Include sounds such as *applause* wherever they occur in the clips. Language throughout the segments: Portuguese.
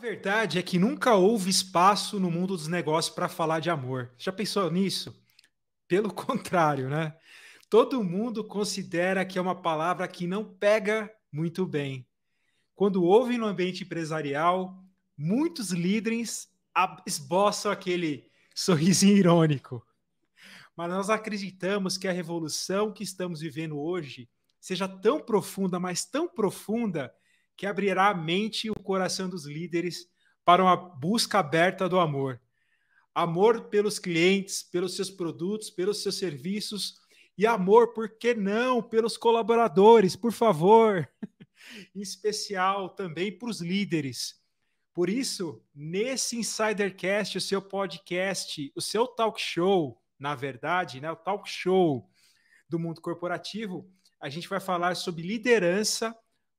verdade é que nunca houve espaço no mundo dos negócios para falar de amor. Já pensou nisso? Pelo *laughs* contrário, né? Todo mundo considera que é uma palavra que não pega muito bem. Quando houve no ambiente empresarial, muitos líderes esboçam aquele *laughs* sorrisinho irônico. Mas nós acreditamos que a revolução que estamos vivendo hoje seja tão profunda, mas tão profunda, que abrirá a mente e o coração dos líderes para uma busca aberta do amor. Amor pelos clientes, pelos seus produtos, pelos seus serviços e amor, por que não, pelos colaboradores, por favor. *laughs* em especial também para os líderes. Por isso, nesse Insidercast, o seu podcast, o seu talk show, na verdade, né, o talk show do mundo corporativo, a gente vai falar sobre liderança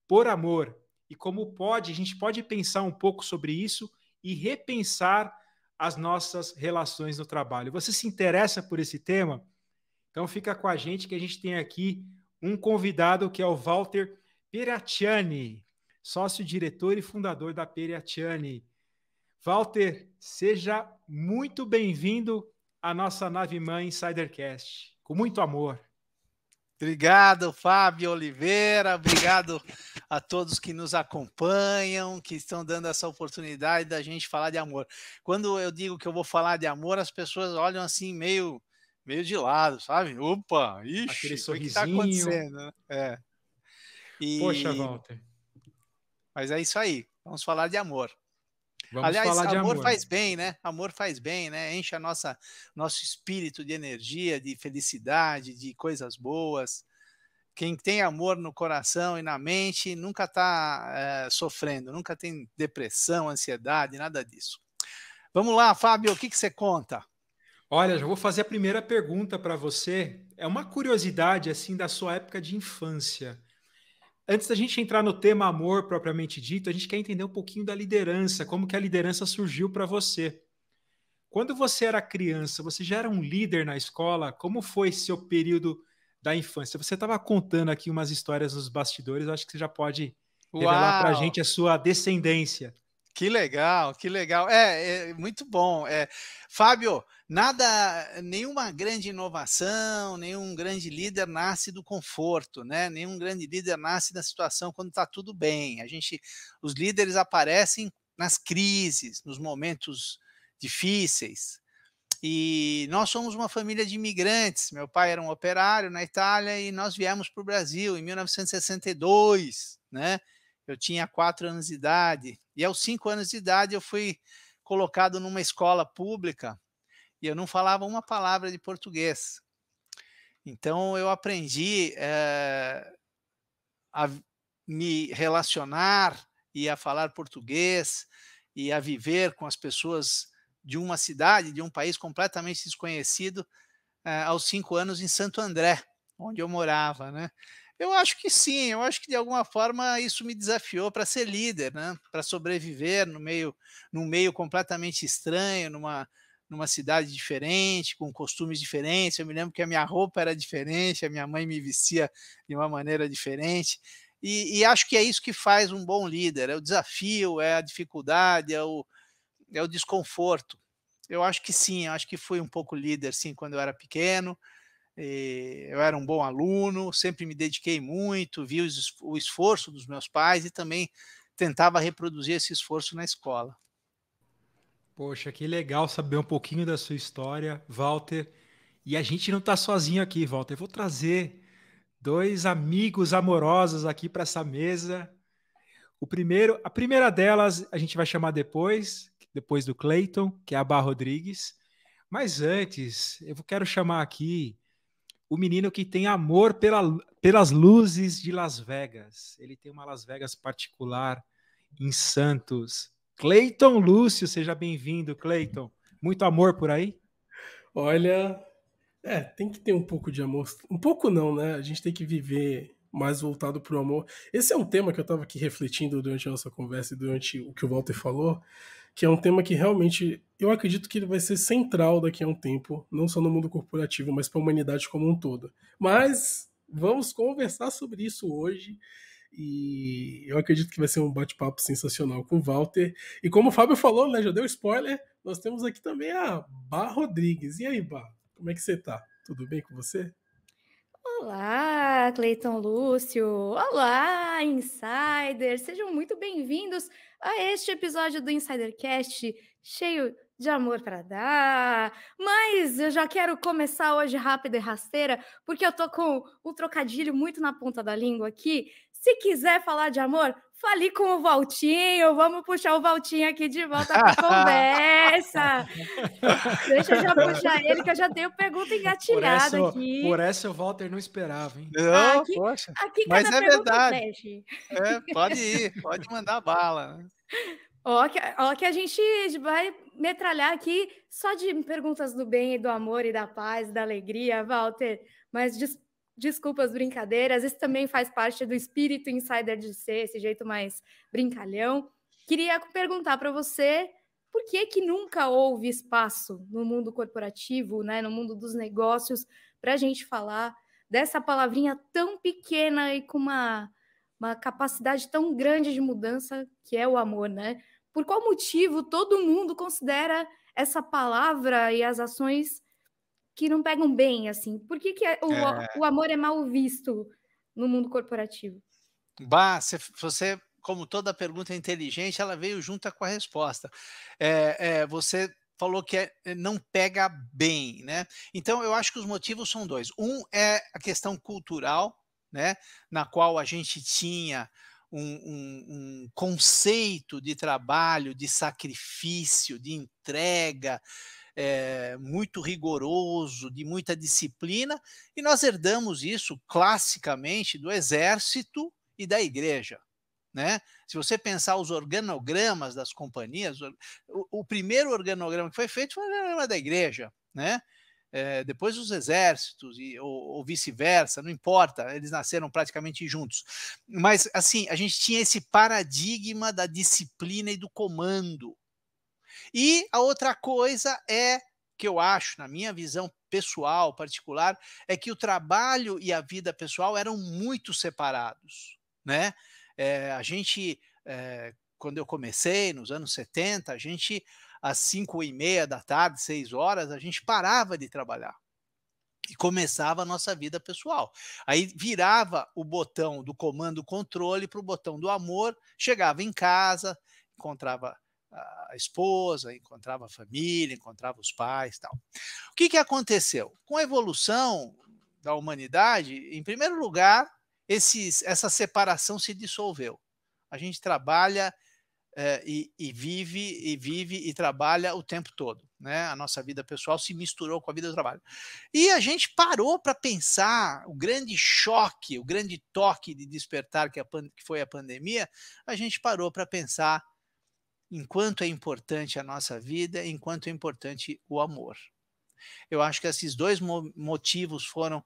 por amor, e como pode, a gente pode pensar um pouco sobre isso e repensar as nossas relações no trabalho. Você se interessa por esse tema? Então fica com a gente que a gente tem aqui um convidado que é o Walter Peratiani, sócio-diretor e fundador da Peratiani. Walter, seja muito bem-vindo à nossa nave mãe Insidercast. Com muito amor. Obrigado, Fábio Oliveira. Obrigado a todos que nos acompanham, que estão dando essa oportunidade da gente falar de amor. Quando eu digo que eu vou falar de amor, as pessoas olham assim meio, meio de lado, sabe? Opa, ixi, Aquele sorrisinho. o que está acontecendo? Né? É. E... Poxa, Walter. Mas é isso aí. Vamos falar de amor. Vamos Aliás, amor, amor, faz bem, né? Amor faz bem, né? Enche a nossa nosso espírito de energia, de felicidade, de coisas boas. Quem tem amor no coração e na mente nunca está é, eh, sofrendo, nunca tem depressão, ansiedade, nada disso. Vamos lá, Fábio, o que, que você conta? Olha, já vou fazer a primeira pergunta para você. É uma curiosidade assim da sua época de infância. Antes da gente entrar no tema amor propriamente dito, a gente quer entender um pouquinho da liderança, como que a liderança surgiu para você. Quando você era criança, você já era um líder na escola? Como foi seu período da infância? Você estava contando aqui umas histórias nos bastidores, acho que você já pode revelar para a gente a sua descendência. Que legal, que legal. É, é muito bom. É, Fábio, nada, nenhuma grande inovação, nenhum grande líder nasce do conforto, né? Nenhum grande líder nasce da situação quando está tudo bem. A gente, os líderes aparecem nas crises, nos momentos difíceis. E nós somos uma família de imigrantes. Meu pai era um operário na Itália e nós viemos para o Brasil em 1962, né? Eu tinha quatro anos de idade, e aos cinco anos de idade eu fui colocado numa escola pública e eu não falava uma palavra de português. Então eu aprendi é, a me relacionar e a falar português e a viver com as pessoas de uma cidade, de um país completamente desconhecido, é, aos cinco anos em Santo André, onde eu morava, né? Eu acho que sim, eu acho que de alguma forma isso me desafiou para ser líder, né? Para sobreviver no meio num meio completamente estranho, numa numa cidade diferente, com costumes diferentes. Eu me lembro que a minha roupa era diferente, a minha mãe me vestia de uma maneira diferente. E, e acho que é isso que faz um bom líder: é o desafio, é a dificuldade, é o, é o desconforto. Eu acho que sim, eu acho que fui um pouco líder, sim, quando eu era pequeno. Eh, eu era um bom aluno, sempre me dediquei muito, vi o esforço dos meus pais e também tentava reproduzir esse esforço na escola. Poxa, que legal saber um pouquinho da sua história, Walter. E a gente não está sozinho aqui, Walter. Eu vou trazer dois amigos amorosos aqui para essa mesa. O primeiro, a primeira delas, a gente vai chamar depois, depois do Clayton, que é a Bar Rodrigues. Mas antes, eu quero chamar aqui o menino que tem amor pela, pelas luzes de Las Vegas. Ele tem uma Las Vegas particular em Santos. Cleiton Lúcio, seja bem-vindo, Cleiton. Muito amor por aí? Olha, é, tem que ter um pouco de amor. Um pouco não, né? A gente tem que viver mais voltado para o amor. Esse é um tema que eu estava aqui refletindo durante a nossa conversa e durante o que o Walter falou, que é um tema que realmente eu acredito que ele vai ser central daqui a um tempo, não só no mundo corporativo, mas para a humanidade como um todo. Mas vamos conversar sobre isso hoje. E eu acredito que vai ser um bate-papo sensacional com o Walter. E como o Fábio falou, né, já deu spoiler, nós temos aqui também a Bar Rodrigues. E aí, Bar, como é que você tá? Tudo bem com você? Olá, Cleiton Lúcio! Olá, Insider! Sejam muito bem-vindos a este episódio do Insidercast cheio de amor para dar. Mas eu já quero começar hoje rápida e rasteira, porque eu tô com um trocadilho muito na ponta da língua aqui se quiser falar de amor, fale com o Valtinho. Vamos puxar o Valtinho aqui de volta para *laughs* conversa. Deixa eu já puxar ele, que eu já tenho pergunta engatilhada por essa, aqui. Por essa o Walter não esperava, hein? Não, aqui, poxa. Aqui mas é verdade. É, pode *laughs* ir, pode mandar bala. Né? Ó que, ó, que a gente vai metralhar aqui só de perguntas do bem e do amor e da paz, da alegria, Walter. Mas Desculpa as brincadeiras, isso também faz parte do espírito insider de ser, esse jeito mais brincalhão. Queria perguntar para você por que, que nunca houve espaço no mundo corporativo, né, no mundo dos negócios, para a gente falar dessa palavrinha tão pequena e com uma, uma capacidade tão grande de mudança que é o amor, né? Por qual motivo todo mundo considera essa palavra e as ações que não pegam bem, assim? Por que, que é, o, é... o amor é mal visto no mundo corporativo? Bah, você, como toda pergunta é inteligente, ela veio junto com a resposta. É, é, você falou que é, não pega bem, né? Então, eu acho que os motivos são dois. Um é a questão cultural, né? Na qual a gente tinha um, um, um conceito de trabalho, de sacrifício, de entrega, é, muito rigoroso, de muita disciplina, e nós herdamos isso classicamente do exército e da igreja. Né? Se você pensar os organogramas das companhias, o, o primeiro organograma que foi feito foi o organograma da igreja, né? É, depois os exércitos e, ou, ou vice-versa, não importa, eles nasceram praticamente juntos. Mas assim, a gente tinha esse paradigma da disciplina e do comando, e a outra coisa é que eu acho, na minha visão pessoal, particular, é que o trabalho e a vida pessoal eram muito separados, né? É, a gente, é, quando eu comecei nos anos 70, a gente às cinco e meia da tarde, seis horas, a gente parava de trabalhar e começava a nossa vida pessoal. Aí virava o botão do comando controle para o botão do amor, chegava em casa, encontrava a esposa, encontrava a família, encontrava os pais, tal. O que, que aconteceu? Com a evolução da humanidade, em primeiro lugar, esses, essa separação se dissolveu. A gente trabalha eh, e, e, vive e vive e trabalha o tempo todo, né? A nossa vida pessoal se misturou com a vida do trabalho. E a gente parou para pensar o grande choque, o grande toque de despertar que, a, que foi a pandemia. A gente parou para pensar enquanto é importante a nossa vida, enquanto é importante o amor. Eu acho que esses dois motivos foram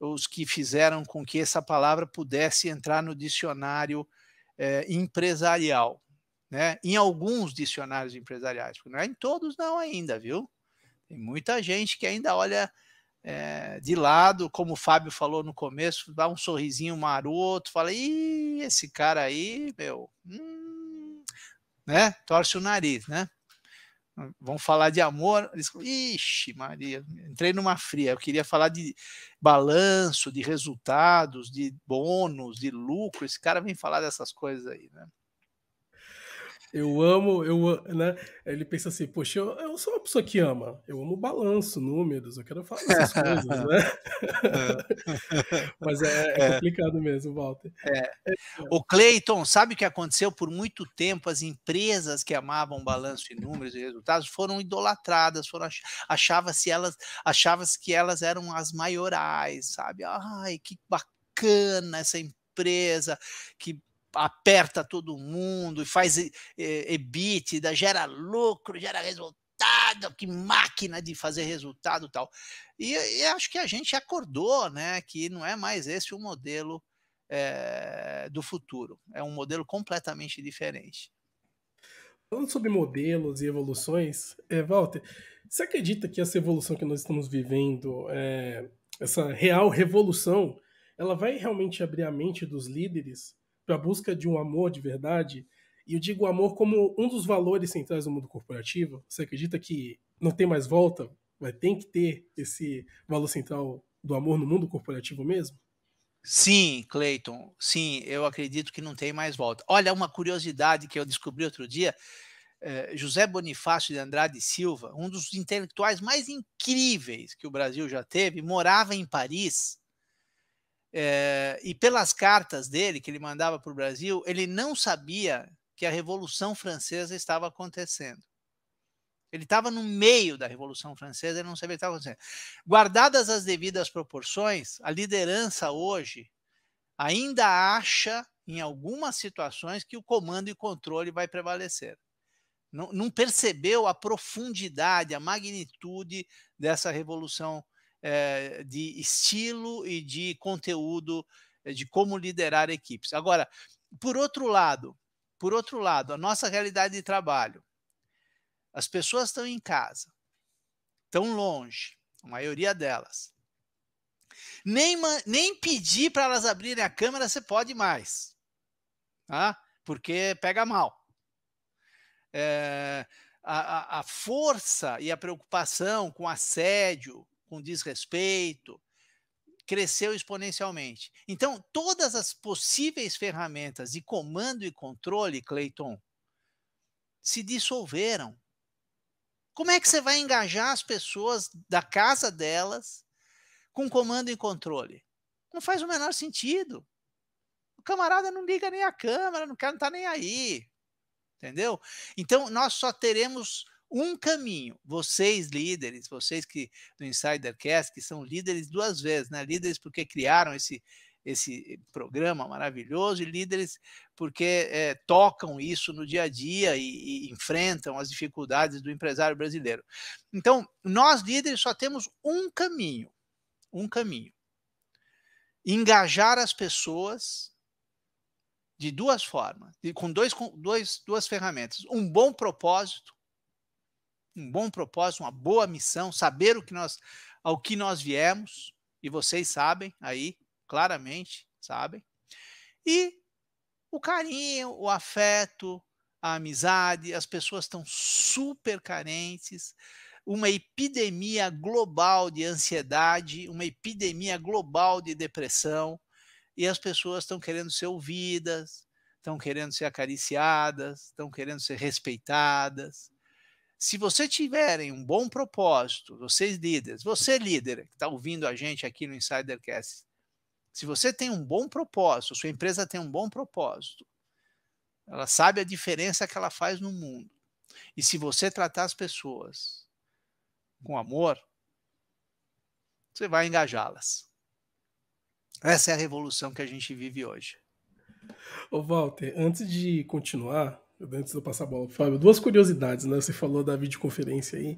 os que fizeram com que essa palavra pudesse entrar no dicionário eh, empresarial, né? em alguns dicionários empresariais, não é em todos não ainda, viu? Tem muita gente que ainda olha eh, de lado, como o Fábio falou no começo, dá um sorrisinho maroto, fala, ih, esse cara aí, meu, hum, né? Torce o nariz, né? Vão falar de amor. Eles... Ixi, Maria, entrei numa fria. Eu queria falar de balanço, de resultados, de bônus, de lucro. Esse cara vem falar dessas coisas aí, né? eu amo, eu, né? Ele pensa assim, poxa, eu, eu sou uma pessoa que ama, eu amo balanço, números, eu quero falar essas *laughs* é. coisas, né? Mas é, é, é, complicado mesmo, Walter. É. O Clayton, sabe o que aconteceu? Por muito tempo, as empresas que amavam balanço e números e resultados foram idolatradas, foram achava-se elas, achava-se que elas eram as maiorais, sabe? Ai, que bacana essa empresa que aperta todo mundo e faz EBITDA, gera lucro, gera resultado, que máquina de fazer resultado tal. E, e acho que a gente acordou, né, que não é mais esse o modelo é, do futuro. É um modelo completamente diferente. Falando sobre modelos e evoluções, é, Walter, você acredita que essa evolução que nós estamos vivendo, é, essa real revolução, ela vai realmente abrir a mente dos líderes para a busca de um amor de verdade, e eu digo amor como um dos valores centrais do mundo corporativo, você acredita que não tem mais volta, vai ter que ter esse valor central do amor no mundo corporativo mesmo? Sim, Cleiton, sim, eu acredito que não tem mais volta. Olha, uma curiosidade que eu descobri outro dia: é, José Bonifácio de Andrade Silva, um dos intelectuais mais incríveis que o Brasil já teve, morava em Paris é, e pelas cartas dele que ele mandava para o Brasil, ele não sabia que a Revolução Francesa estava acontecendo. Ele estava no meio da Revolução Francesa, e não sabia o que estava acontecendo. Guardadas as devidas proporções, a liderança hoje ainda acha, em algumas situações, que o comando e controle vai prevalecer. Não, não percebeu a profundidade, a magnitude dessa Revolução Francesa é, de estilo e de conteúdo eh, de como liderar equipes. Agora, por outro lado, por outro lado, a nossa realidade de trabalho, as pessoas estão em casa, estão longe, a maioria delas. Nem, nem pedir para elas abrirem a câmera você pode mais, tá? porque pega mal. É, a, a, força e a preocupação com assédio, com desrespeito, cresceu exponencialmente. Então, todas as possíveis ferramentas de comando e controle, Clayton, se dissolveram. Como é que você vai engajar as pessoas da casa delas com comando e controle? Não faz o menor sentido. O camarada não liga nem a câmera, não quer não está nem aí. Entendeu? Então, nós só teremos um caminho. Vocês, líderes, vocês que do Insidercast, que são líderes duas vezes, né? Líderes porque criaram esse, esse eh, programa maravilhoso e líderes porque é, tocam isso no dia a dia e, e, enfrentam as dificuldades do empresário brasileiro. Então, nós líderes só temos um caminho, um caminho: engajar as pessoas de duas formas, com dois, com dois, duas ferramentas, um bom propósito um bom propósito, uma boa missão, saber o que nós, ao que nós viemos, e vocês sabem aí, claramente, sabem. E o carinho, o afeto, a amizade, as pessoas estão super carentes, uma epidemia global de ansiedade, uma epidemia global de depressão, e as pessoas estão querendo ser ouvidas, estão querendo ser acariciadas, estão querendo ser respeitadas, se vocês tiverem um bom propósito, vocês líderes, você líder que está ouvindo a gente aqui no Insidercast, se você tem um bom propósito, sua empresa tem um bom propósito, ela sabe a diferença que ela faz no mundo. E se você tratar as pessoas com amor, você vai engajá-las. Essa é a revolução que a gente vive hoje. Ô Walter, antes de continuar, né, antes de eu passar a bola, Fábio, duas curiosidades, né? Você falou da videoconferência aí.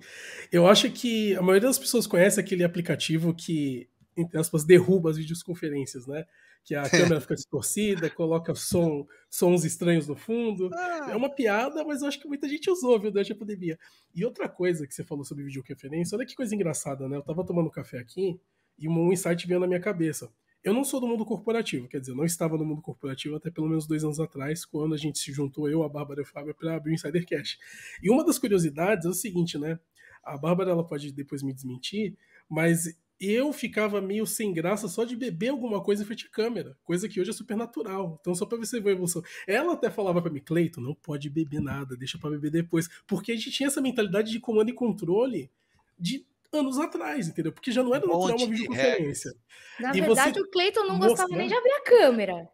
Eu acho que a maioria das pessoas conhece aquele aplicativo que, entre aspas, derruba as videoconferências, né? Que a *laughs* câmera fica distorcida, coloca som, sons estranhos no fundo. Ah. É uma piada, mas eu acho que muita gente usou, viu, durante a pandemia. E outra coisa que você falou sobre videoconferência, olha que coisa engraçada, né? Eu tava tomando café aqui e um insight veio na minha cabeça. Eu não sou do mundo corporativo, quer dizer, eu não estava no mundo corporativo até pelo menos dois anos atrás, quando a gente se juntou, eu, a Bárbara e o Fábio, para abrir o Insider Cash. E uma das curiosidades é o seguinte, né? A Bárbara ela pode depois me desmentir, mas eu ficava meio sem graça só de beber alguma coisa em frente à câmera, coisa que hoje é super natural. Então, só para você ver a evolução. Ela até falava para mim, Cleiton, não pode beber nada, deixa para beber depois. Porque a gente tinha essa mentalidade de comando e controle de anos atrás, entendeu? Porque já não era um natural uma videoconferência. Na e verdade, o Cleiton não gostava nem de abrir a câmera.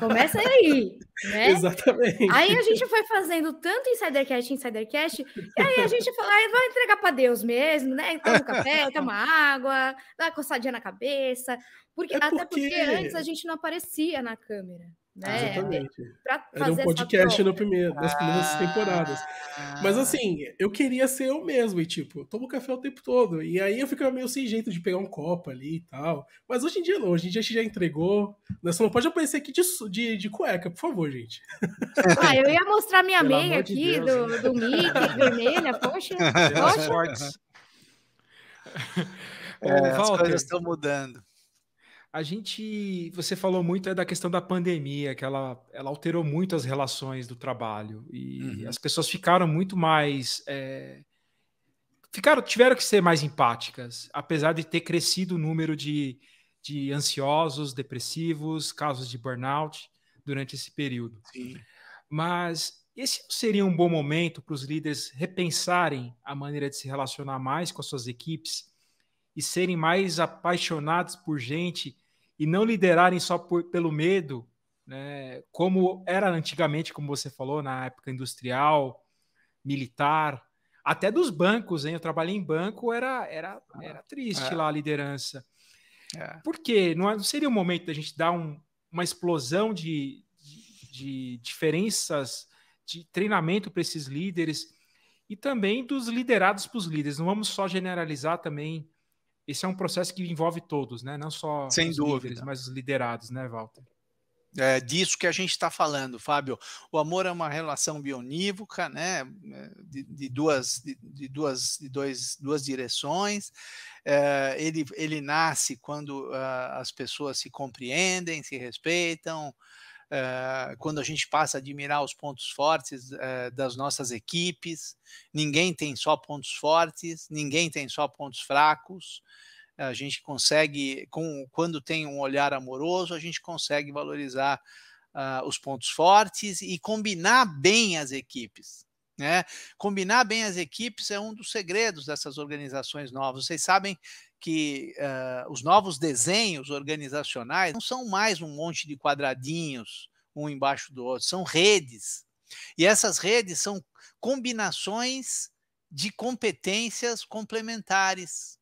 Começa aí, *laughs* né? Exatamente. Aí a gente foi fazendo tanto Insidercast, Insidercast, e aí a gente falou, aí vai entregar para Deus mesmo, né? Toma um café, *laughs* toma água, dá uma coçadinha na cabeça. Porque, é porque... Até porque antes a gente não aparecia na câmera. Né? Exatamente. Pra Era um podcast no primeiro, das primeiras ah, temporadas. Mas ah. assim, eu queria ser eu mesmo, e tipo, tomo café o tempo todo. E aí eu ficava meio sem jeito de pegar um copo ali e tal. Mas hoje em dia não, hoje em dia a gente já entregou. Nessa né, não pode aparecer aqui de, de, de cueca, por favor, gente. *laughs* Ah, eu ia mostrar minha Pelo meia aqui de Deus, do, do Mickey, vermelha, poxa. *laughs* poxa. É, as coisas estão mudando a gente, você falou muito é da questão da pandemia, que ela, ela alterou muito as relações do trabalho e uhum. as pessoas ficaram muito mais é, ficaram tiveram que ser mais empáticas, apesar de ter crescido o número de, de ansiosos, depressivos, casos de burnout durante esse período. Sim. Mas esse seria um bom momento para os líderes repensarem a maneira de se relacionar mais com as suas equipes e serem mais apaixonados por gente e não liderarem só por, pelo medo, né, como era antigamente, como você falou, na época industrial, militar, até dos bancos, hein? Eu trabalhei em banco, era, era, era triste é. lá a liderança. É. Por quê? Não, é, seria o momento da gente dar um, uma explosão de, de, de diferenças de treinamento para esses líderes e também dos liderados para os líderes. Não vamos só generalizar também esse é um processo que envolve todos, né? Não só Sem os dúvida. líderes, mas os liderados, né, Walter? É disso que a gente está falando, Fábio. O amor é uma relação bionívoca, né? É, de, de duas, de, de, duas, de dois, duas direções. É, ele, ele nasce quando uh, as pessoas se compreendem, se respeitam, eh, quando a gente passa a admirar os pontos fortes uh, das nossas equipes. Ninguém tem só pontos fortes, ninguém tem só pontos fracos. A gente consegue, com, quando tem um olhar amoroso, a gente consegue valorizar uh, os pontos fortes e combinar bem as equipes. Né? Combinar bem as equipes é um dos segredos dessas organizações novas. Vocês sabem que uh, os novos desenhos organizacionais não são mais um monte de quadradinhos um embaixo do outro, são redes. E essas redes são combinações de competências complementares.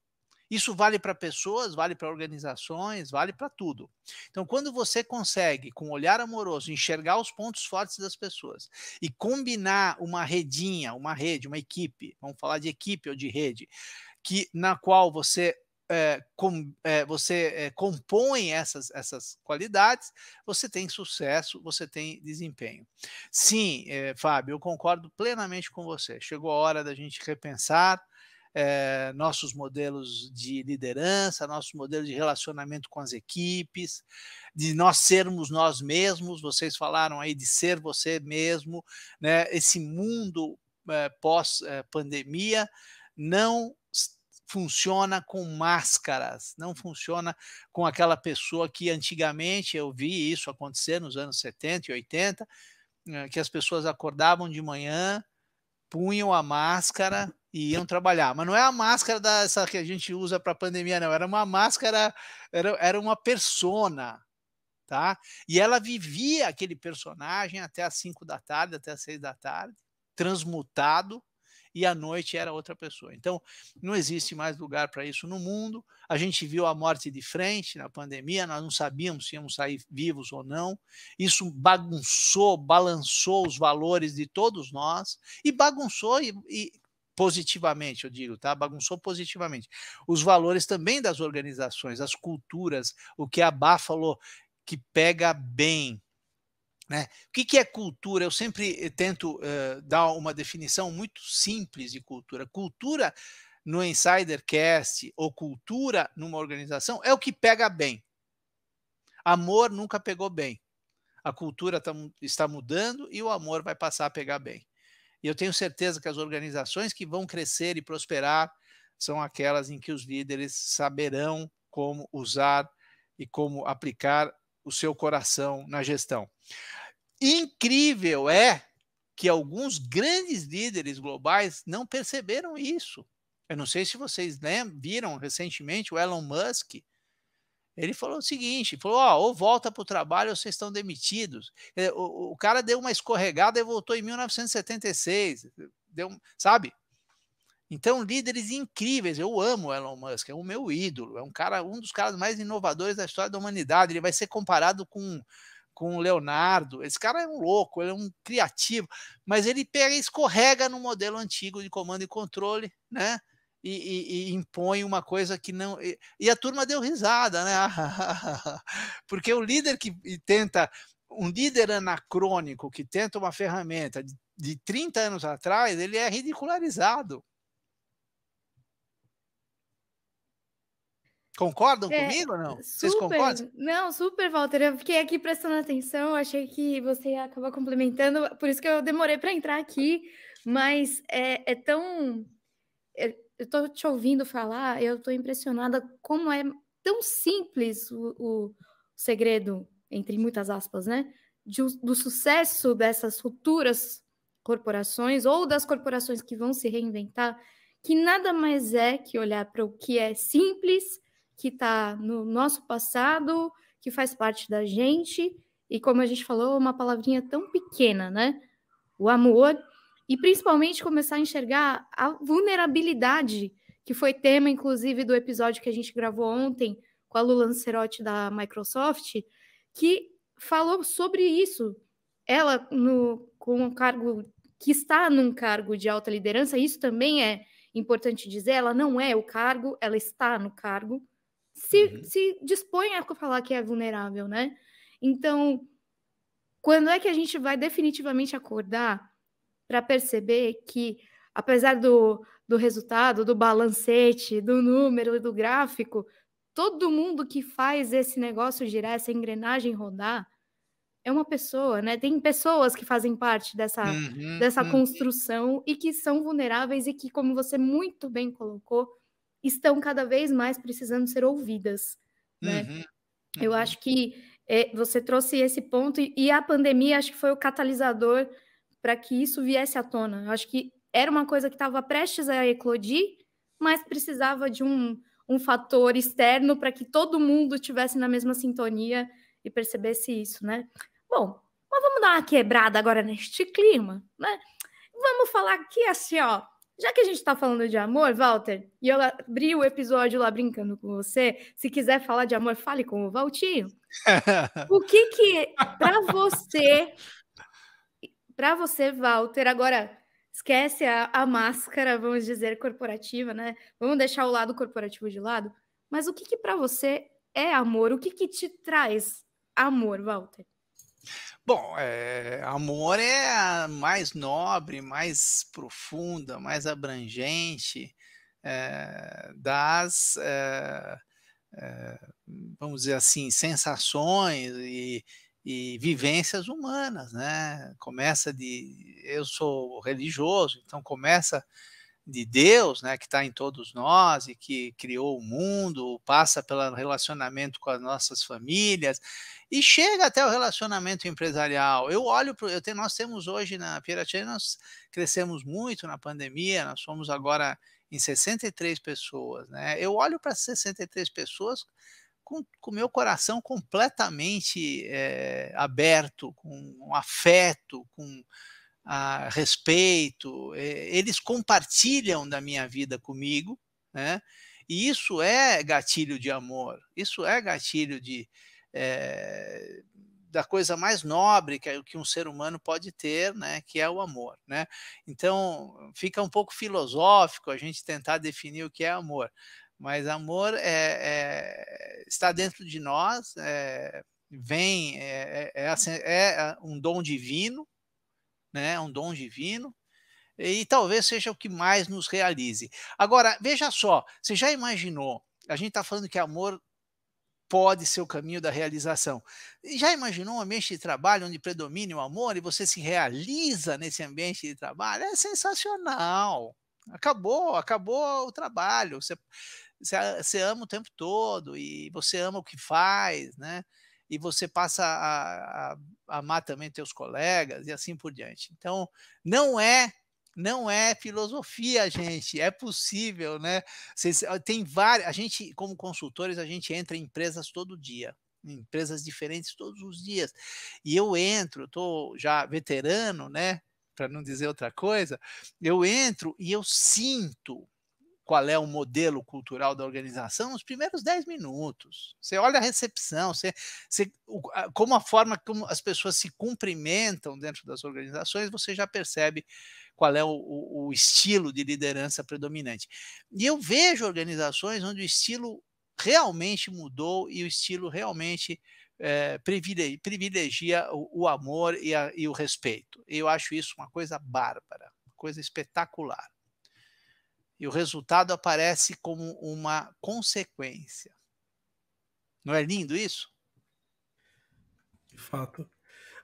Isso vale para pessoas, vale para organizações, vale para tudo. Então, quando você consegue, com um olhar amoroso, enxergar os pontos fortes das pessoas e combinar uma redinha, uma rede, uma equipe, vamos falar de equipe ou de rede, que na qual você é, com, é, você é, compõe essas, essas qualidades, você tem sucesso, você tem desempenho. Sim, Fábio, eu concordo plenamente com você. Chegou a hora da gente repensar nossos modelos de liderança, nossos modelos de relacionamento com as equipes, de nós sermos nós mesmos. Vocês falaram aí de ser você mesmo, né? Esse mundo pós-pandemia não funciona com máscaras, não funciona com aquela pessoa que antigamente eu vi isso acontecer nos anos 70 e 80, eh, que as pessoas acordavam de manhã, punham a máscara e iam trabalhar. Mas não é a máscara dessa que a gente usa para a pandemia, não. Era uma máscara, era, era uma persona, tá? E ela vivia aquele personagem até as 5 da tarde, até as 6 da tarde, transmutado e à noite era outra pessoa. Então, não existe mais lugar para isso no mundo. A gente viu a morte de frente na pandemia, nós não sabíamos se íamos sair vivos ou não. Isso bagunçou, balançou os valores de todos nós e bagunçou e, e positivamente, eu digo, tá? Bagunçou positivamente. Os valores também das organizações, as culturas, o que a Bá falou, que pega bem, né? O que, que, é cultura? Eu sempre eh, tento uh, dar uma definição muito simples de cultura. Cultura no Insidercast ou cultura numa organização é o que pega bem. Amor nunca pegou bem. A cultura tá, está mudando e o amor vai passar a pegar bem. E eu tenho certeza que as organizações que vão crescer e prosperar são aquelas em que os líderes saberão como usar e como aplicar o seu coração na gestão. Incrível é que alguns grandes líderes globais não perceberam isso. Eu não sei se vocês lembram, viram recentemente o Elon Musk. Ele falou o seguinte: falou, ó, ou volta para o trabalho ou vocês estão demitidos. O, o, cara deu uma escorregada e voltou em 1976. Deu, sabe? Então, líderes incríveis. Eu amo Elon Musk, é o meu ídolo, é um cara, um dos caras mais inovadores da história da humanidade. Ele vai ser comparado com com o Leonardo. Esse cara é um louco, ele é um criativo, mas ele pega e escorrega no modelo antigo de comando e controle, né? E, e, e, impõe uma coisa que não. E, e a turma deu risada, né? *laughs* Porque o líder que tenta, um líder anacrônico que tenta uma ferramenta de, de 30 anos atrás, ele é ridicularizado. Concordam é, comigo ou não? Super, Vocês concordam? Não, super, Walter. Eu fiquei aqui prestando atenção, achei que você ia acabar complementando, por isso que eu demorei para entrar aqui, mas é, é tão. É, eu estou te ouvindo falar, eu estou impressionada como é tão simples o, o segredo, entre muitas aspas, né? De, do sucesso dessas futuras corporações ou das corporações que vão se reinventar, que nada mais é que olhar para o que é simples que está no nosso passado, que faz parte da gente, e como a gente falou, uma palavrinha tão pequena, né? O amor, e principalmente começar a enxergar a vulnerabilidade, que foi tema, inclusive, do episódio que a gente gravou ontem com a Lula Lancerotti da Microsoft, que falou sobre isso. Ela, no, com um cargo que está num cargo de alta liderança, isso também é importante dizer, ela não é o cargo, ela está no cargo, se, uhum. se dispõe a falar que é vulnerável, né? Então, quando é que a gente vai definitivamente acordar para perceber que, apesar do, do resultado, do balancete, do número, do gráfico, todo mundo que faz esse negócio girar, essa engrenagem rodar, é uma pessoa, né? Tem pessoas que fazem parte dessa, uhum, dessa uhum. construção e que são vulneráveis e que, como você muito bem colocou, estão cada vez mais precisando ser ouvidas. Né? Uhum. Eu uhum. acho que é, você trouxe esse ponto e, e a pandemia acho que foi o catalisador para que isso viesse à tona. Eu acho que era uma coisa que estava prestes a eclodir, mas precisava de um, um fator externo para que todo mundo estivesse na mesma sintonia e percebesse isso, né? Bom, mas vamos dar uma quebrada agora neste clima, né? Vamos falar aqui assim, ó, já que a gente está falando de amor, Walter, e eu abri o episódio lá brincando com você, se quiser falar de amor, fale com o Valtinho. *laughs* o que que para você, para você, Walter, agora esquece a, a, máscara, vamos dizer corporativa, né? Vamos deixar o lado corporativo de lado. Mas o que que para você é amor? O que que te traz amor, Walter? Bom, é, amor é a mais nobre, mais profunda, mais abrangente é, das, é, vamos dizer assim, sensações e, e vivências humanas, né? Começa de eu sou religioso, então começa de Deus, né, que está em todos nós e que criou o mundo, passa pelo relacionamento com as nossas famílias e chega até o relacionamento empresarial. Eu olho para, eu tenho, nós temos hoje na pirataria, nós crescemos muito na pandemia, nós somos agora em 63 pessoas, né? Eu olho para 63 pessoas com o meu coração completamente é, aberto, com um afeto, com a respeito, eh, eles compartilham da minha vida comigo, né? E isso é gatilho de amor, isso é gatilho de é, da coisa mais nobre que, que um ser humano pode ter, né? Que é o amor, né? Então fica um pouco filosófico a gente tentar definir o que é amor, mas amor é, é está dentro de nós, é, vem é, é, é, é, é um dom divino, né? É um dom divino e talvez seja o que mais nos realize. Agora, veja só, você já imaginou? A gente está falando que amor pode ser o caminho da realização. Já imaginou um ambiente de trabalho onde predomina o amor e você se realiza nesse ambiente de trabalho? É sensacional. Acabou, acabou o trabalho. Você, você, você ama o tempo todo e você ama o que faz, né? e você passa a, a, a amar também teus colegas e assim por diante. Então, não é não é filosofia, gente, é possível, né? tem várias, a gente como consultores, a gente entra em empresas todo dia, em empresas diferentes todos os dias. E eu entro, estou já veterano, né, para não dizer outra coisa, eu entro e eu sinto qual é o modelo cultural da organização nos primeiros 10 minutos. Você olha a recepção, você, você, como a forma como as pessoas se cumprimentam dentro das organizações, você já percebe qual é o, o, o estilo de liderança predominante. E eu vejo organizações onde o estilo realmente mudou e o estilo realmente é, privilegia, privilegia o, o amor e, a, e, o respeito. Eu acho isso uma coisa bárbara, uma coisa espetacular e o resultado aparece como uma consequência. Não é lindo isso? De fato.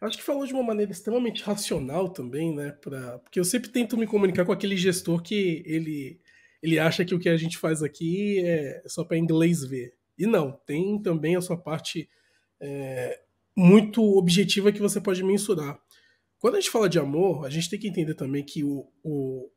Acho que falou de uma maneira extremamente racional também, né? Pra... Porque eu sempre tento me comunicar com aquele gestor que ele, ele acha que o que a gente faz aqui é só para inglês ver. E não, tem também a sua parte é, muito objetiva que você pode mensurar. Quando a gente fala de amor, a gente tem que entender também que o, o,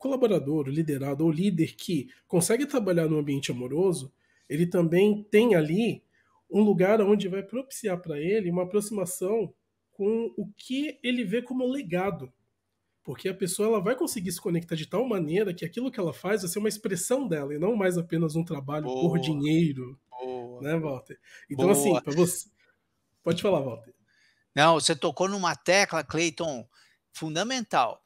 colaborador, o liderado ou líder que consegue trabalhar no ambiente amoroso, ele também tem ali um lugar onde vai propiciar para ele uma aproximação com o que ele vê como legado. Porque a pessoa ela vai conseguir se conectar de tal maneira que aquilo que ela faz vai ser uma expressão dela e não mais apenas um trabalho boa, por dinheiro. Boa, né, Walter? Então, boa. assim, para você. Pode falar, Walter. Não, você tocou numa tecla, Clayton, fundamental.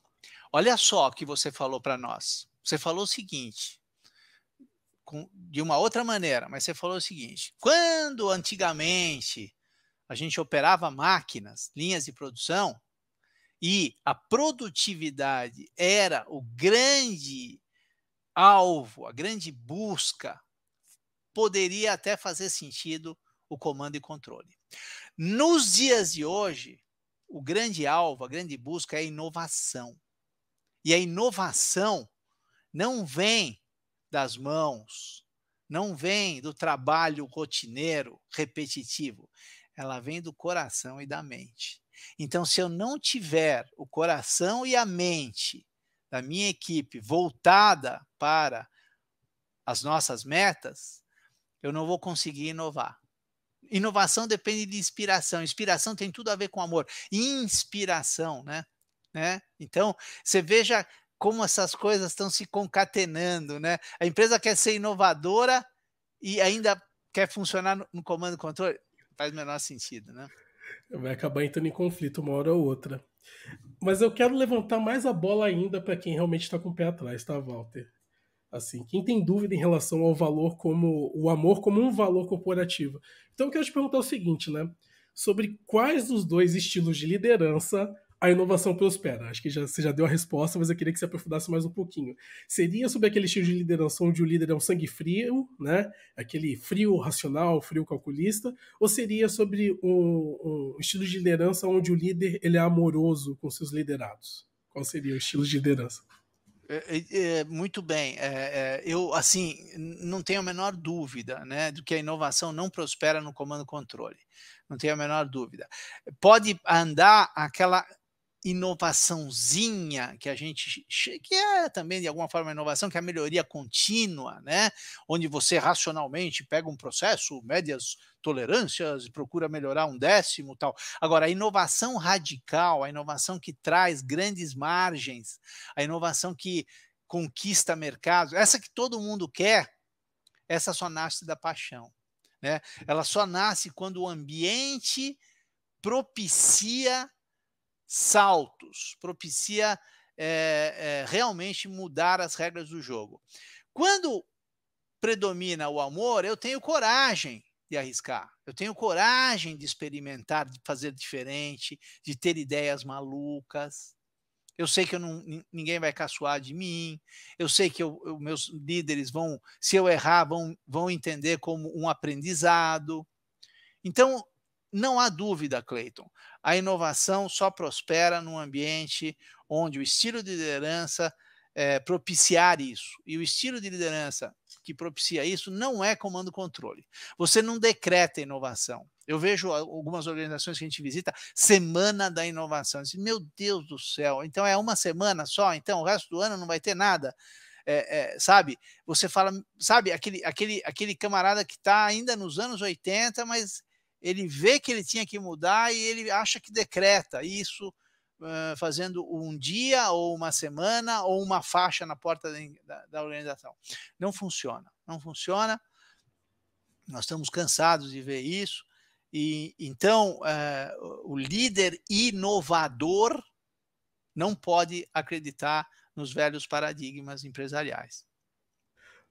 Olha só o que você falou para nós. Você falou o seguinte, com, de uma outra maneira, mas você falou o seguinte: quando antigamente a gente operava máquinas, linhas de produção, e a produtividade era o grande alvo, a grande busca, poderia até fazer sentido o comando e controle. Nos dias de hoje, o grande alvo, a grande busca é a inovação. E a inovação não vem das mãos, não vem do trabalho rotineiro, repetitivo. Ela vem do coração e da mente. Então, se eu não tiver o coração e a mente da minha equipe voltada para as nossas metas, eu não vou conseguir inovar. Inovação depende de inspiração. Inspiração tem tudo a ver com amor. Inspiração, né? né? Então, você veja como essas coisas estão se concatenando, né? A empresa quer ser inovadora e ainda quer funcionar no, comando e controle. Faz o menor sentido, né? Vai acabar entrando em conflito uma hora ou outra. Mas eu quero levantar mais a bola ainda para quem realmente está com o pé atrás, tá, Walter? Assim, quem tem dúvida em relação ao valor como o amor como um valor corporativo. Então eu quero te perguntar o seguinte, né? Sobre quais dos dois estilos de liderança a inovação prospera? Né? Acho que já, você já deu a resposta, mas eu queria que você aprofundasse mais um pouquinho. Seria sobre aquele estilo de liderança onde o líder é um sangue frio, né? Aquele frio racional, frio calculista, ou seria sobre um, um estilo de liderança onde o líder ele é amoroso com seus liderados? Qual seria o estilo de liderança? É, é, é muito bem, é, é eu assim não tenho a menor dúvida, né, de que a inovação não prospera no comando controle. Não tenho a menor dúvida. Pode andar aquela inovaçãozinha que a gente que é também de alguma forma inovação que é a melhoria contínua, né? Onde você racionalmente pega um processo, médias tolerâncias, procura melhorar um décimo, tal. Agora, a inovação radical, a inovação que traz grandes margens, a inovação que conquista mercados, essa que todo mundo quer, essa só nasce da paixão, né? Ela só nasce quando o ambiente propicia saltos, propicia é, é, realmente mudar as regras do jogo. Quando predomina o amor, eu tenho coragem de arriscar, eu tenho coragem de experimentar, de fazer diferente, de ter ideias malucas. Eu sei que eu não, ninguém vai caçoar de mim. Eu sei que eu, eu, meus líderes vão, se eu errar, vão, vão entender como um aprendizado. Então, não há dúvida, Clayton, a inovação só prospera num ambiente onde o estilo de liderança é, propiciar isso. E o estilo de liderança que propicia isso não é comando-controle. Você não decreta inovação. Eu vejo algumas organizações que a gente visita, semana da inovação. Meu Deus do céu, então é uma semana só, então o resto do ano não vai ter nada. É, é, sabe? Você fala, sabe, aquele, aquele, aquele camarada que está ainda nos anos 80, mas ele vê que ele tinha que mudar e ele acha que decreta isso, uh, fazendo um dia ou uma semana ou uma faixa na porta da, da organização. Não funciona, não funciona. Nós estamos cansados de ver isso. E então uh, o líder inovador não pode acreditar nos velhos paradigmas empresariais.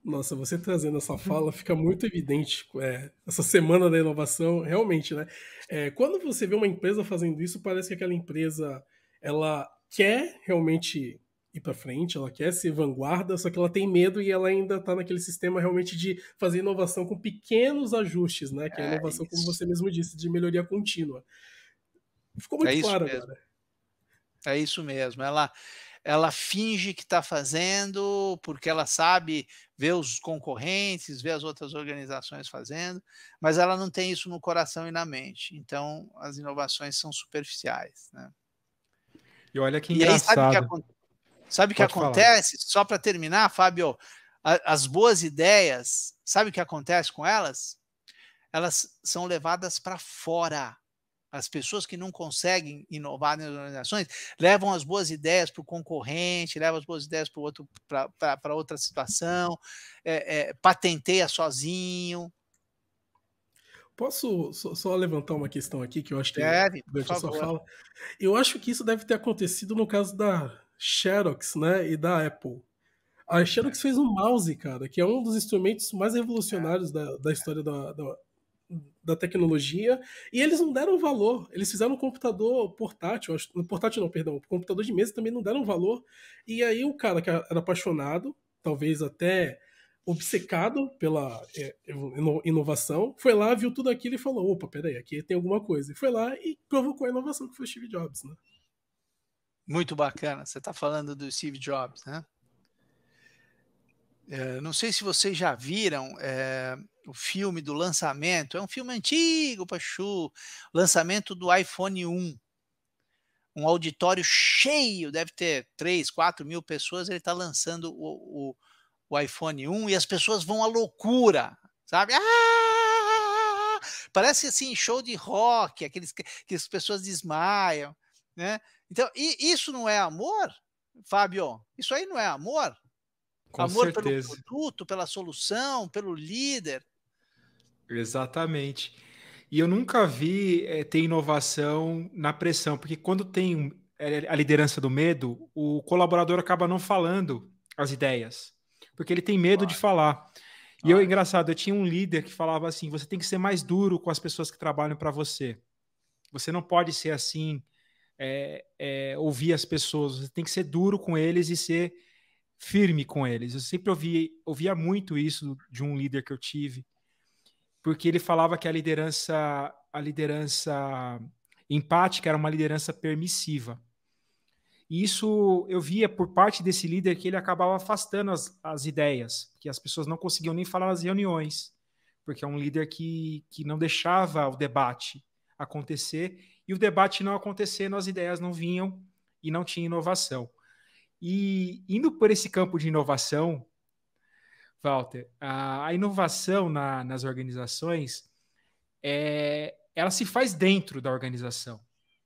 Nossa, você trazendo essa fala fica muito evidente é, essa semana da inovação, realmente, né? É, quando você vê uma empresa fazendo isso, parece que aquela empresa ela quer realmente ir para frente, ela quer ser vanguarda, só que ela tem medo e ela ainda está naquele sistema realmente de fazer inovação com pequenos ajustes, né? Que é a é, inovação, é como você mesmo disse, de melhoria contínua. Ficou é muito é claro, cara. É isso mesmo. Ela é ela finge que está fazendo, porque ela sabe ver os concorrentes, ver as outras organizações fazendo, mas ela não tem isso no coração e na mente. Então, as inovações são superficiais. Né? E olha que engraçado. E aí, sabe o que, sabe que acontece? Falar. Só para terminar, Fábio, as boas ideias, sabe o que acontece com elas? Elas são levadas para fora. As pessoas que não conseguem inovar nas organizações levam as boas ideias para o concorrente, levam as boas ideias para outra situação, é, é, patenteia sozinho. Posso só, só, levantar uma questão aqui que eu acho que deve, durante a sua fala? Eu acho que isso deve ter acontecido no caso da Xerox, né, e da Apple. A Xerox fez um mouse, cara, que é um dos instrumentos mais revolucionários da, da história da, da, da tecnologia, e eles não deram valor. Eles fizeram um computador portátil, portátil não, perdão, computador de mesa também não deram valor. E aí o cara que era apaixonado, talvez até obcecado pela é, inovação, foi lá, viu tudo aquilo e falou: opa, peraí, aqui tem alguma coisa. E foi lá e provocou a inovação que foi o Steve Jobs, né? Muito bacana. Você está falando do Steve Jobs, né? É, não sei se vocês já viram é, o filme do lançamento. É um filme antigo, Pachu. Lançamento do iPhone 1. Um auditório cheio, deve ter 3, 4 mil pessoas. Ele está lançando o, o, o, iPhone 1 e as pessoas vão à loucura, sabe? Ah! Parece assim, show de rock, aqueles que, que as pessoas desmaiam, né? Então, e, isso não é amor, Fábio? Isso aí não é amor? Com amor certeza. pelo produto, pela solução, pelo líder. Exatamente. E eu nunca vi é, ter inovação na pressão, porque quando tem eh, a liderança do medo, o colaborador acaba não falando as ideias, porque ele tem medo de falar. E eu, engraçado, eu tinha um líder que falava assim: você tem que ser mais duro com as pessoas que trabalham para você. Você não pode ser assim, é, é, ouvir as pessoas, você tem que ser duro com eles e ser firme com eles. Eu sempre ouvia muito isso de um líder que eu tive, porque ele falava que a liderança, a liderança empática era uma liderança permissiva. E isso eu via por parte desse líder que ele acabava afastando as, as ideias, que as pessoas não conseguiam nem falar nas reuniões, porque é um líder que, que não deixava o debate acontecer, e o debate não acontecendo, as ideias não vinham e não tinha inovação. E indo por esse campo de inovação, Walter, a, a inovação na, nas organizações é, ela se faz dentro da organização,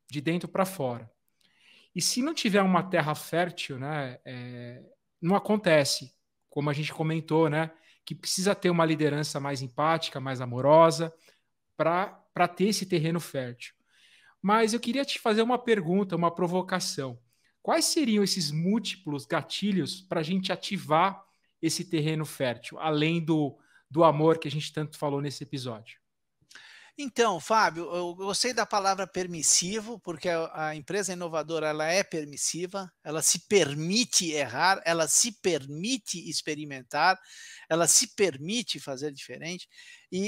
de dentro para fora. E se não tiver uma terra fértil, né, é, não acontece, como a gente comentou, né, que precisa ter uma liderança mais empática, mais amorosa, para ter esse terreno fértil. Mas eu queria te fazer uma pergunta, uma provocação. Quais seriam esses múltiplos gatilhos para a gente ativar esse terreno fértil, além do, do amor que a gente tanto falou nesse episódio? Então, Fábio, eu gostei da palavra permissivo, porque a, empresa inovadora ela é permissiva, ela se permite errar, ela se permite experimentar, ela se permite fazer diferente. E,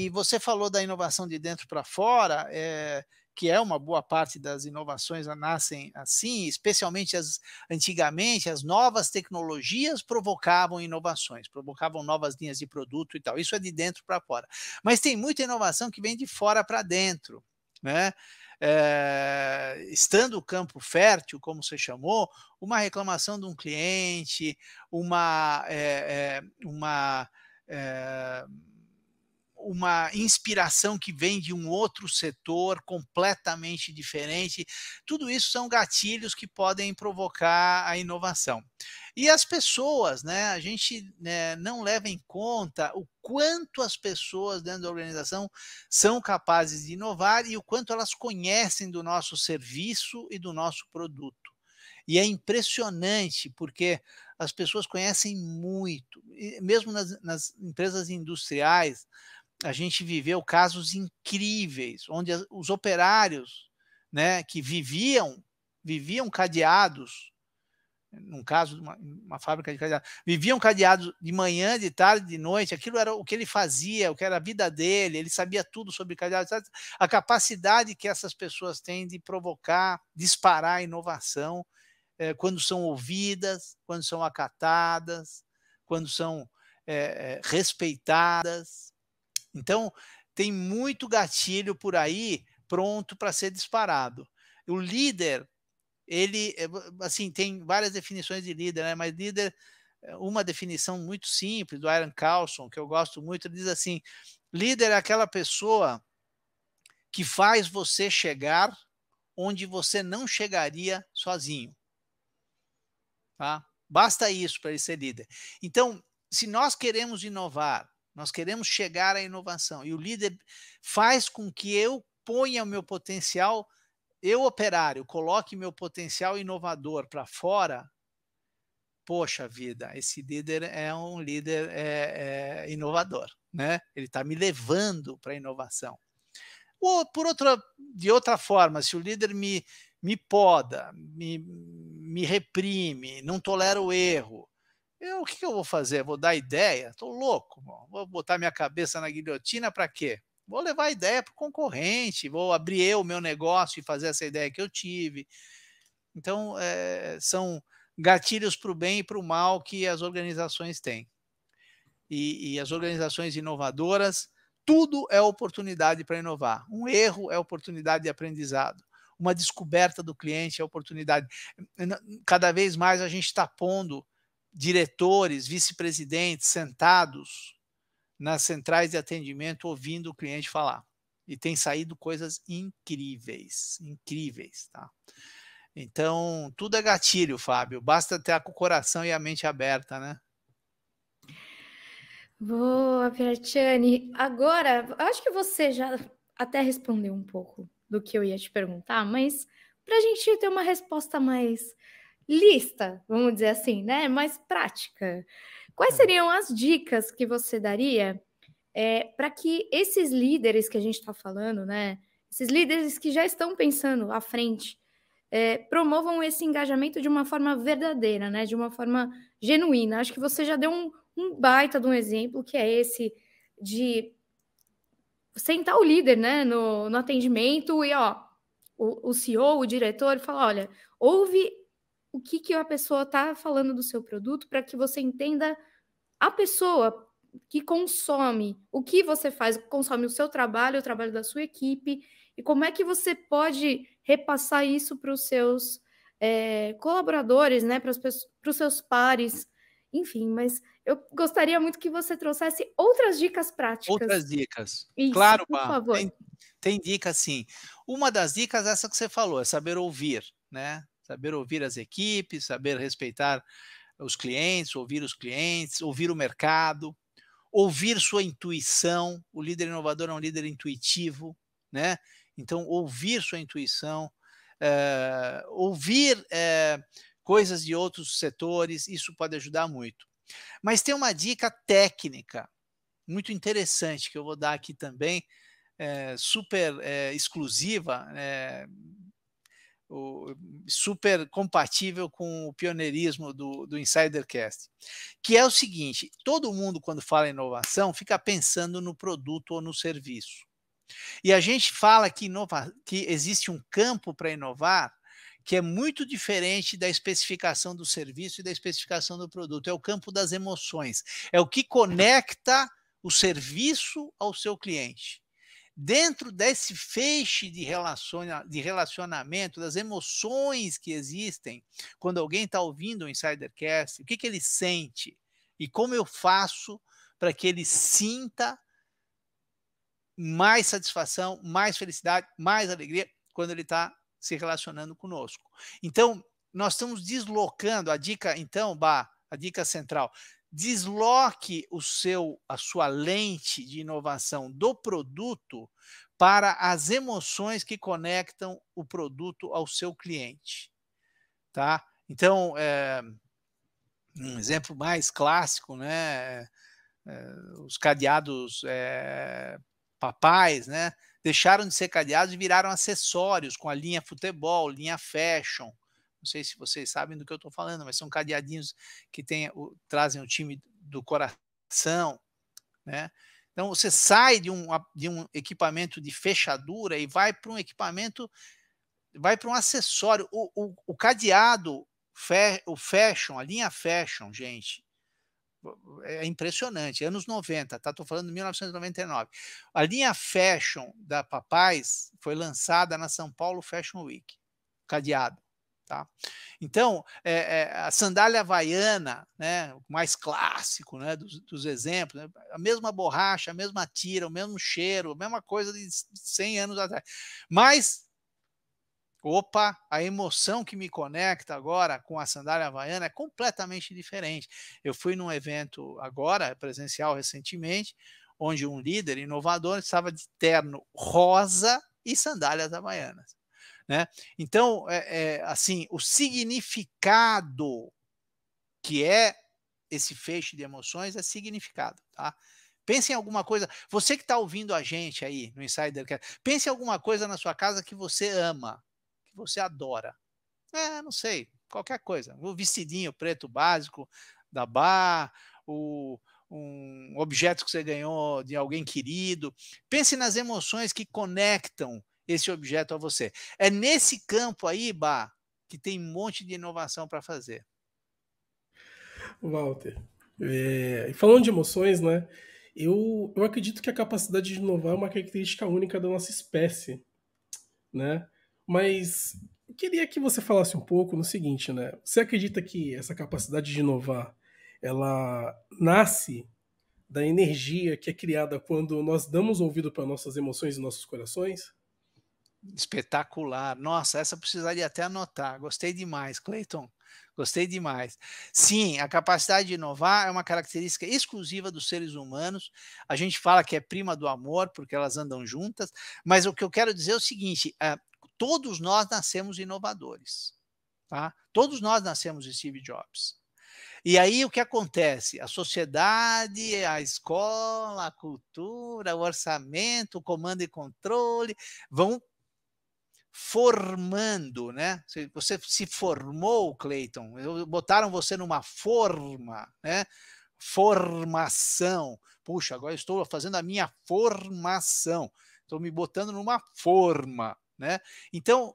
e, e você falou da inovação de dentro para fora. É, que é uma boa parte das inovações nascem assim, especialmente as antigamente as novas tecnologias provocavam inovações, provocavam novas linhas de produto e tal. Isso é de dentro para fora. Mas tem muita inovação que vem de fora para dentro, né? É, estando o campo fértil, como você chamou, uma reclamação de um cliente, uma, é, é, uma é, uma inspiração que vem de um outro setor completamente diferente. Tudo isso são gatilhos que podem provocar a inovação. E as pessoas, né? A gente né, não leva em conta o quanto as pessoas dentro da organização são capazes de inovar e o quanto elas conhecem do nosso serviço e do nosso produto. E é impressionante porque as pessoas conhecem muito, mesmo nas, nas empresas industriais, a gente viveu casos incríveis, onde os operários né, que viviam, viviam cadeados, num caso de uma, uma, fábrica de cadeados, viviam cadeados de manhã, de tarde, de noite, aquilo era o que ele fazia, o que era a vida dele, ele sabia tudo sobre cadeados, a capacidade que essas pessoas têm de provocar, disparar a inovação, é, quando são ouvidas, quando são acatadas, quando são é, é, respeitadas, então, tem muito gatilho por aí pronto para ser disparado. O líder, ele, é, assim, tem várias definições de líder, né? Mas líder, é, uma definição muito simples do Aaron Carlson, que eu gosto muito, ele diz assim: líder é aquela pessoa que faz você chegar onde você não chegaria sozinho. Tá? Basta isso para ele ser líder. Então, se nós queremos inovar, nós queremos chegar à inovação e o líder faz com que eu ponha o meu potencial, eu operário, coloque meu potencial inovador para fora. Poxa vida, esse líder é um líder é, é inovador, né? Ele está me levando para a inovação. Ou por outra, de outra forma, se o líder me, me poda, me, me reprime, não tolera o erro, eu, o que, eu vou fazer? Vou dar ideia? Estou louco, mano. vou botar minha cabeça na guilhotina para quê? Vou levar a ideia para o concorrente, vou abrir eu o meu negócio e fazer essa ideia que eu tive. Então, é, são gatilhos para o bem e para o mal que as organizações têm. E, e as organizações inovadoras, tudo é oportunidade para inovar. Um erro é oportunidade de aprendizado uma descoberta do cliente, é oportunidade. Cada vez mais a gente está pondo diretores, vice-presidentes sentados nas centrais de atendimento ouvindo o cliente falar. E tem saído coisas incríveis, incríveis, tá? Então, tudo é gatilho, Fábio. Basta ter o coração e a mente aberta, né? Boa, Pertiane. Agora, acho que você já até respondeu um pouco do que eu ia te perguntar, mas para a gente ter uma resposta mais lista, vamos dizer assim, né? Mais prática. Quais tá. seriam as dicas que você daria é, eh, para que esses líderes que a gente está falando, né? Esses líderes que já estão pensando à frente, é, promovam esse engajamento de uma forma verdadeira, né? De uma forma genuína. Acho que você já deu um, um baita de um exemplo que é esse de sentar o líder, né? No, no atendimento e ó, o, o CEO, o diretor, fala, olha, houve o que, que a pessoa está falando do seu produto para que você entenda a pessoa que consome, o que você faz, consome o seu trabalho, o trabalho da sua equipe, e como é que você pode repassar isso para os seus é, colaboradores, né, para os seus pares, enfim, mas eu gostaria muito que você trouxesse outras dicas práticas. Outras dicas. Isso, claro, por favor. Tem, tem dica sim. Uma das dicas é essa que você falou, é saber ouvir, né? saber ouvir as equipes, saber respeitar os clientes, ouvir os clientes, ouvir o mercado, ouvir sua intuição. O líder inovador é um líder intuitivo, né? Então, ouvir sua intuição, é, ouvir é, coisas de outros setores, isso pode ajudar muito. Mas tem uma dica técnica muito interessante que eu vou dar aqui também, é, super é, exclusiva, é, o, super compatível com o pioneirismo do, do Insidercast, que é o seguinte: todo mundo, quando fala em inovação, fica pensando no produto ou no serviço. E a gente fala que, inova, que existe um campo para inovar que é muito diferente da especificação do serviço e da especificação do produto. É o campo das emoções, é o que conecta o serviço ao seu cliente dentro desse feixe de, relaciona, de relacionamento, das emoções que existem quando alguém está ouvindo o Insidercast, o que, que ele sente e como eu faço para que ele sinta mais satisfação, mais felicidade, mais alegria quando ele está se relacionando conosco. Então, nós estamos deslocando a dica, então, Bah, a dica central, desloque o seu a sua lente de inovação do produto para as emoções que conectam o produto ao seu cliente, tá? Então, é, um exemplo mais clássico, né? É, é, os cadeados é, papais, né? Deixaram de ser cadeados e viraram acessórios com a linha futebol, linha fashion, não sei se vocês sabem do que eu estou falando, mas são cadeadinhos que tem, o, trazem o time do coração, né? Então você sai de um, de um equipamento de fechadura e vai para um equipamento, vai para um acessório. O, o, o cadeado, fe, o fashion, a linha fashion, gente, é, é impressionante. Anos 90, tá? falando de 1999. A linha fashion da Papais foi lançada na São Paulo Fashion Week, cadeado. Tá? Então, é, é, a sandália havaiana, né, o mais clássico né, dos, dos exemplos, né, a mesma borracha, a mesma tira, o mesmo cheiro, a mesma coisa de 100 anos atrás. Mas, opa, a emoção que me conecta agora com a sandália havaiana é completamente diferente. Eu fui num evento agora, presencial recentemente, onde um líder inovador estava de terno rosa e sandálias havaianas. Né? Então, é, é, assim, o significado que é esse feixe de emoções é significado, tá? Pense em alguma coisa. Você que está ouvindo a gente aí no Insider, pense em alguma coisa na sua casa que você ama, que você adora. É, não sei, qualquer coisa. O vestidinho preto básico da bar, o, um objeto que você ganhou de alguém querido. Pense nas emoções que conectam esse objeto a você. É nesse campo aí, Bah, que tem um monte de inovação para fazer. Walter, é, falando de emoções, né? Eu, eu acredito que a capacidade de inovar é uma característica única da nossa espécie, né? Mas queria que você falasse um pouco no seguinte, né? Você acredita que essa capacidade de inovar, ela nasce da energia que é criada quando nós damos ouvido para nossas emoções e nossos corações? Espetacular. Nossa, essa precisaria até anotar. Gostei demais, Clayton. Gostei demais. Sim, a capacidade de inovar é uma característica exclusiva dos seres humanos. A gente fala que é prima do amor, porque elas andam juntas, mas o que eu quero dizer é o seguinte: é, todos nós nascemos inovadores. Tá? Todos nós nascemos Steve Jobs. E aí o que acontece? A sociedade, a escola, a cultura, o orçamento, o comando e controle vão formando, né? Você se formou, Cleiton. Botaram você numa forma, né? Formação. Puxa, agora estou fazendo a minha formação. Estou me botando numa forma, né? Então,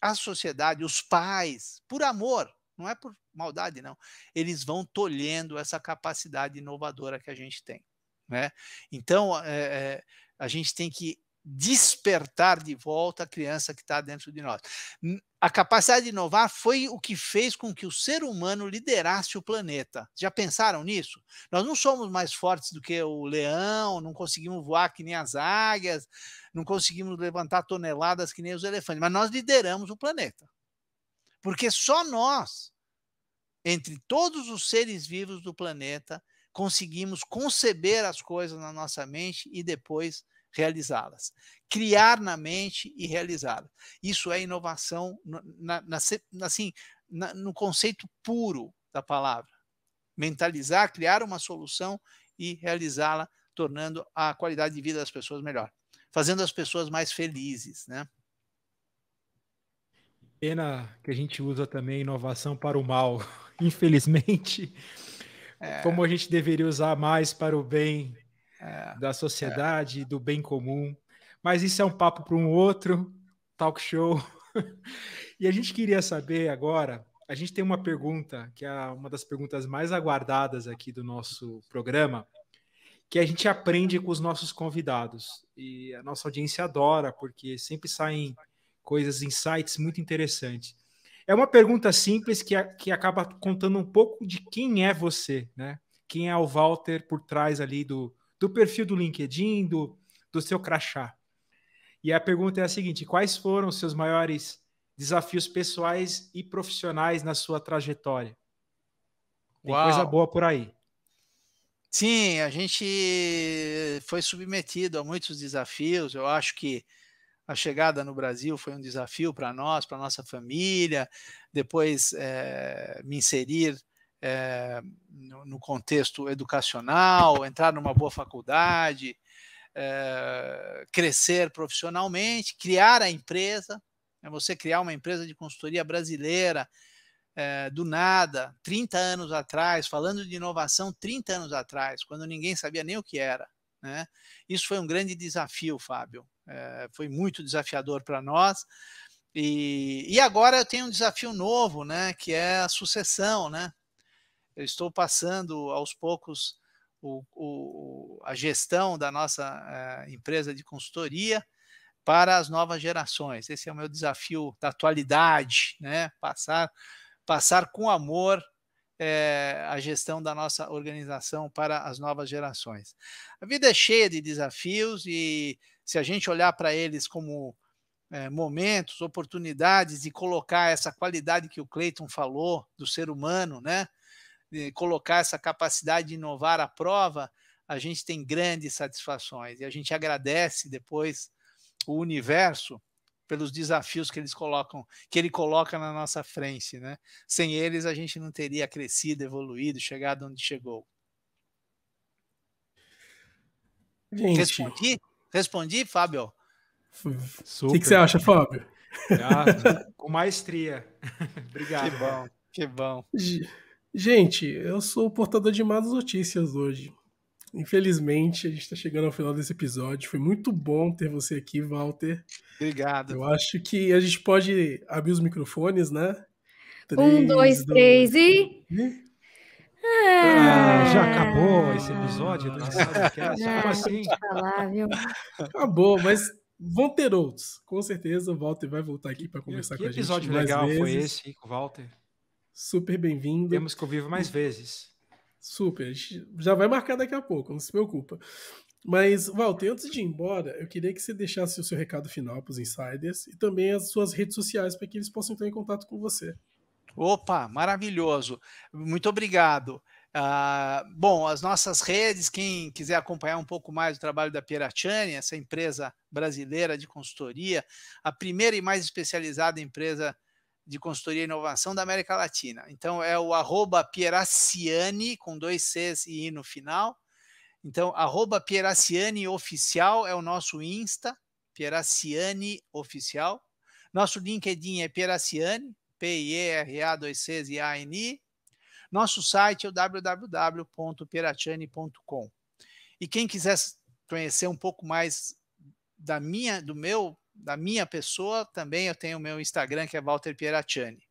a sociedade, os pais, por amor, não é por maldade, não, eles vão tolhendo essa capacidade inovadora que a gente tem, né? Então, é, é a gente tem que despertar de volta a criança que está dentro de nós. Hum, a capacidade de inovar foi o que fez com que o ser humano liderasse o planeta. Já pensaram nisso? Nós não somos mais fortes do que o leão, não conseguimos voar que nem as águias, não conseguimos levantar toneladas que nem os elefantes, mas nós lideramos o planeta. Porque só nós, entre todos os seres vivos do planeta, conseguimos conceber as coisas na nossa mente e depois realizá-las. Criar na mente e realizá-las. Isso é inovação na, na, assim, na, no conceito puro da palavra. Mentalizar, criar uma solução e realizá-la, tornando a qualidade de vida das pessoas melhor, fazendo as pessoas mais felizes, né? Pena que a gente usa também inovação para o mal, *laughs* infelizmente. É... Como a gente deveria usar mais para o bem, é, da sociedade, é. do bem comum. Mas isso é um papo para um outro talk show. *laughs* e a gente queria saber agora. A gente tem uma pergunta que é uma das perguntas mais aguardadas aqui do nosso programa, que a gente aprende com os nossos convidados. E a nossa audiência adora, porque sempre saem coisas, insights muito interessantes. É uma pergunta simples que, que acaba contando um pouco de quem é você, né? Quem é o Walter por trás ali do, do perfil do LinkedIn, do, do seu crachá. E a pergunta é a seguinte: quais foram os seus maiores desafios pessoais e profissionais na sua trajetória? Tem Uau. coisa boa por aí. Sim, a gente foi submetido a muitos desafios. Eu acho que a chegada no Brasil foi um desafio para nós, para nossa família. Depois é, me inserir é, no, no, contexto educacional, entrar numa boa faculdade, é, crescer profissionalmente, criar a empresa. É você criar uma empresa de consultoria brasileira é, do nada, 30 anos atrás, falando de inovação 30 anos atrás, quando ninguém sabia nem o que era. Né? Isso foi um grande desafio, Fábio. É, foi muito desafiador para nós. E, e, agora eu tenho um desafio novo, né? Que é a sucessão, né? eu estou passando aos poucos o, o, a gestão da nossa uh, empresa de consultoria para as novas gerações. Esse é o meu desafio da atualidade, né? Passar, passar com amor é, a gestão da nossa organização para as novas gerações. A vida é cheia de desafios e se a gente olhar para eles como é, momentos, oportunidades e colocar essa qualidade que o Cleiton falou do ser humano, né? Eh, colocar essa capacidade de inovar à prova, a gente tem grandes satisfações e a gente agradece depois o universo pelos desafios que eles colocam, que ele coloca na nossa frente, né? Sem eles a gente não teria crescido, evoluído, chegado onde chegou. Gente. Respondi? Respondi, Fábio? O que, que, você acha, Fábio? Ah, com maestria. *laughs* Obrigado. Que bom, que bom. Gente, eu sou o portador de más notícias hoje. Infelizmente, a gente está chegando ao final desse episódio. Foi muito bom ter você aqui, Walter. Obrigado. Eu acho que a gente pode abrir os microfones, né? Três, um, dois, dois três e. Ah, já acabou esse episódio do Como assim? Acabou, mas vão ter outros. Com certeza o Walter vai voltar aqui para conversar que com a gente. Que episódio legal vezes. foi esse com o Walter? super bem-vindo. Temos que ouvir mais vezes. Super, já vai marcar daqui a pouco, não se preocupa. Mas, Walter, antes de ir embora, eu queria que você deixasse o seu recado final para os insiders e também as suas redes sociais para que eles possam entrar em contato com você. Opa, maravilhoso. Muito obrigado. Ah, bom, as nossas redes, quem quiser acompanhar um pouco mais o trabalho da Pieracciani, essa empresa brasileira de consultoria, a primeira e mais especializada empresa de consultoria e inovação da América Latina. Então é o arroba Pieraciani, com dois Cs e I no final. Então, arroba Pieraciani Oficial é o nosso Insta, Pieraciani Oficial. Nosso LinkedIn é Pieraciani, P-I-E-R-A-2-Cs e A-N-I. Nosso site é o www.pieraciani.com. E quem quiser conhecer um pouco mais da minha, do meu da minha pessoa, também eu tenho o meu Instagram, que é Walter Pieracciani.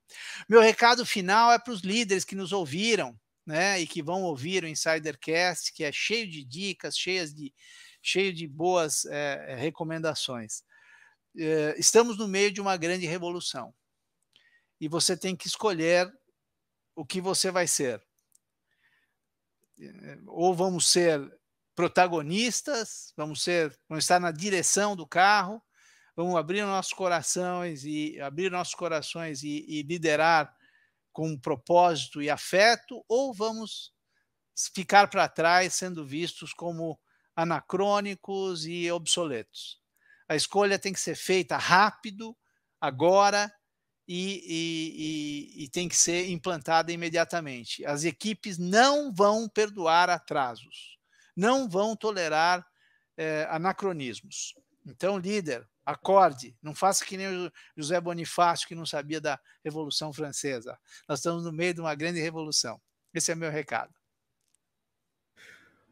Meu recado final é para os líderes que nos ouviram, né, e que vão ouvir o Insidercast, que é cheio de dicas, cheias de, cheio de boas é, é recomendações. É, estamos no meio de uma grande revolução e você tem que escolher o que você vai ser. É, ou vamos ser protagonistas, vamos ser, vamos estar na direção do carro, Vamos abrir nossos corações e abrir nossos corações e, e liderar com propósito e afeto, ou vamos ficar para trás sendo vistos como anacrônicos e obsoletos. A escolha tem que ser feita rápido, agora e, e, e, e, tem que ser implantada imediatamente. As equipes não vão perdoar atrasos, não vão tolerar eh, anacronismos. Então, líder, Acorde, não faça que nem o José Bonifácio, que não sabia da Revolução Francesa. Nós estamos no meio de uma grande revolução. Esse é meu recado.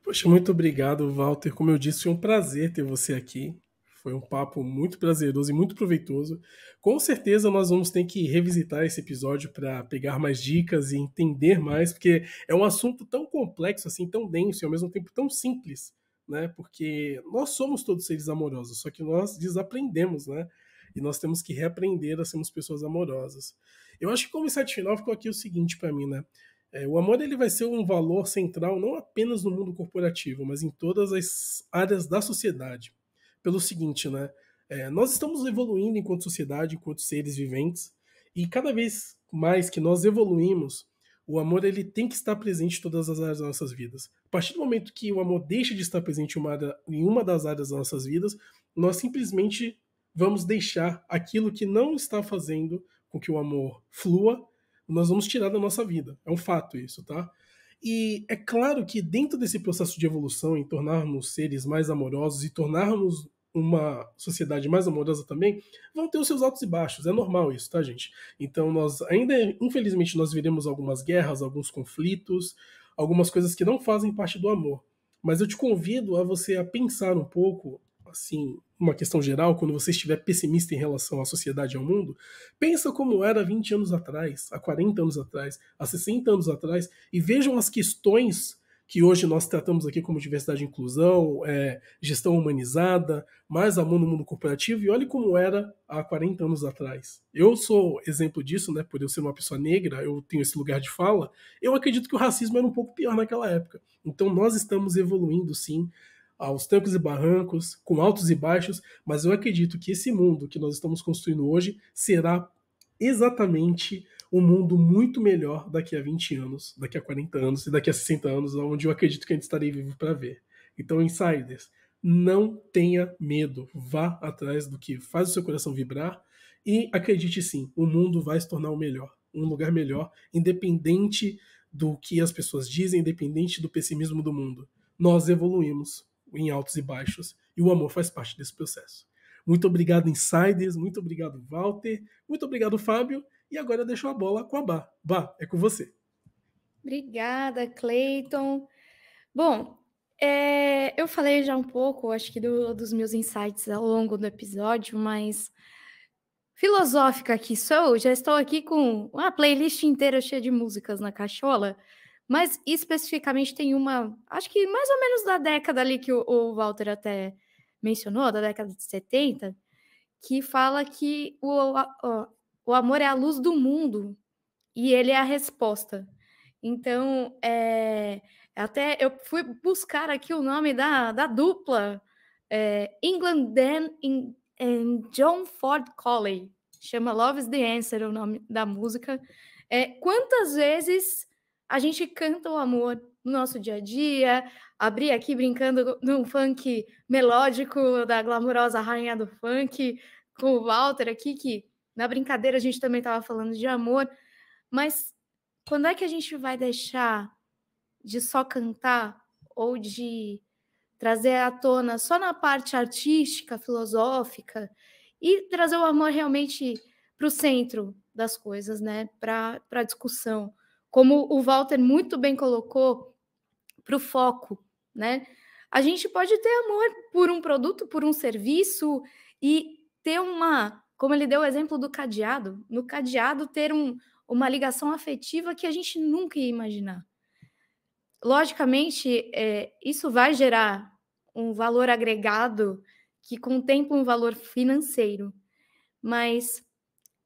Poxa, muito obrigado, Walter. Como eu disse, foi um prazer ter você aqui. Foi um papo muito prazeroso e muito proveitoso. Com certeza nós vamos ter que revisitar esse episódio para pegar mais dicas e entender mais, porque é um assunto tão complexo, assim, tão denso e ao mesmo tempo tão simples né? Porque nós somos todos seres amorosos, só que nós desaprendemos, né? E nós temos que reaprender a sermos pessoas amorosas. Eu acho que como esse final ficou aqui o seguinte para mim, né? É, o amor ele vai ser um valor central não apenas no mundo corporativo, mas em todas as áreas da sociedade. Pelo seguinte, né? É, nós estamos evoluindo enquanto sociedade, enquanto seres viventes, e cada vez mais que nós evoluímos, o amor ele tem que estar presente em todas as áreas das nossas vidas. A partir do momento que o amor deixa de estar presente em uma, em uma das áreas das nossas vidas, nós simplesmente vamos deixar aquilo que não está fazendo com que o amor flua, nós vamos tirar da nossa vida. É um fato isso, tá? E é claro que dentro desse processo de evolução, em tornarmos seres mais amorosos e tornarmos uma sociedade mais amorosa também, vão ter os seus altos e baixos. É normal isso, tá, gente? Então, nós ainda, infelizmente, nós veremos algumas guerras, alguns conflitos, algumas coisas que não fazem parte do amor. Mas eu te convido a você a pensar um pouco, assim, uma questão geral, quando você estiver pessimista em relação à sociedade e ao mundo, pensa como era 20 anos atrás, há 40 anos atrás, há 60 anos atrás, e vejam as questões que hoje nós tratamos aqui como diversidade e inclusão, é, gestão humanizada, mais amor no mundo corporativo, e olhe como era há 40 anos atrás. Eu sou exemplo disso, né? Por eu ser uma pessoa negra, eu tenho esse lugar de fala. Eu acredito que o racismo era um pouco pior naquela época. Então nós estamos evoluindo sim, aos trancos e barrancos, com altos e baixos, mas eu acredito que esse mundo que nós estamos construindo hoje será exatamente um mundo muito melhor daqui a 20 anos, daqui a 40 anos e daqui a 60 anos, onde eu acredito que a gente estarei vivo para ver. Então, insiders, não tenha medo, vá atrás do que faz o seu coração vibrar e acredite sim, o mundo vai se tornar o melhor, um lugar melhor, independente do que as pessoas dizem, independente do pessimismo do mundo. Nós evoluímos em altos e baixos e o amor faz parte desse processo. Muito obrigado, Insiders. Muito obrigado, Walter. Muito obrigado, Fábio. E agora eu deixo a bola com a Bá. Bá, é com você. Obrigada, Cleiton. Bom, é, eu falei já um pouco, acho que do, dos meus insights ao longo do episódio, mas filosófica que sou, já estou aqui com uma playlist inteira cheia de músicas na cachola, mas especificamente tem uma, acho que mais ou menos da década ali que o, o Walter até mencionou, da década de 70, que fala que o, o amor é a luz do mundo e ele é a resposta. Então, é, até eu fui buscar aqui o nome da, da dupla é, England Dan and John Ford Colley. Chama Love is the Answer o nome da música. É, quantas vezes a gente canta o amor no nosso dia a dia, Abri aqui brincando num funk melódico da glamourosa rainha do funk, com o Walter aqui, que na brincadeira, a gente também estava falando de amor, mas quando é que a gente vai deixar de só cantar ou de trazer à tona só na parte artística, filosófica e trazer o amor realmente para o centro das coisas, né? Para a discussão, como o Walter muito bem colocou, para o foco, né? A gente pode ter amor por um produto, por um serviço e ter uma como ele deu o exemplo do cadeado, no cadeado ter um, uma ligação afetiva que a gente nunca ia imaginar. Logicamente, é, isso vai gerar um valor agregado que contempla um valor financeiro. Mas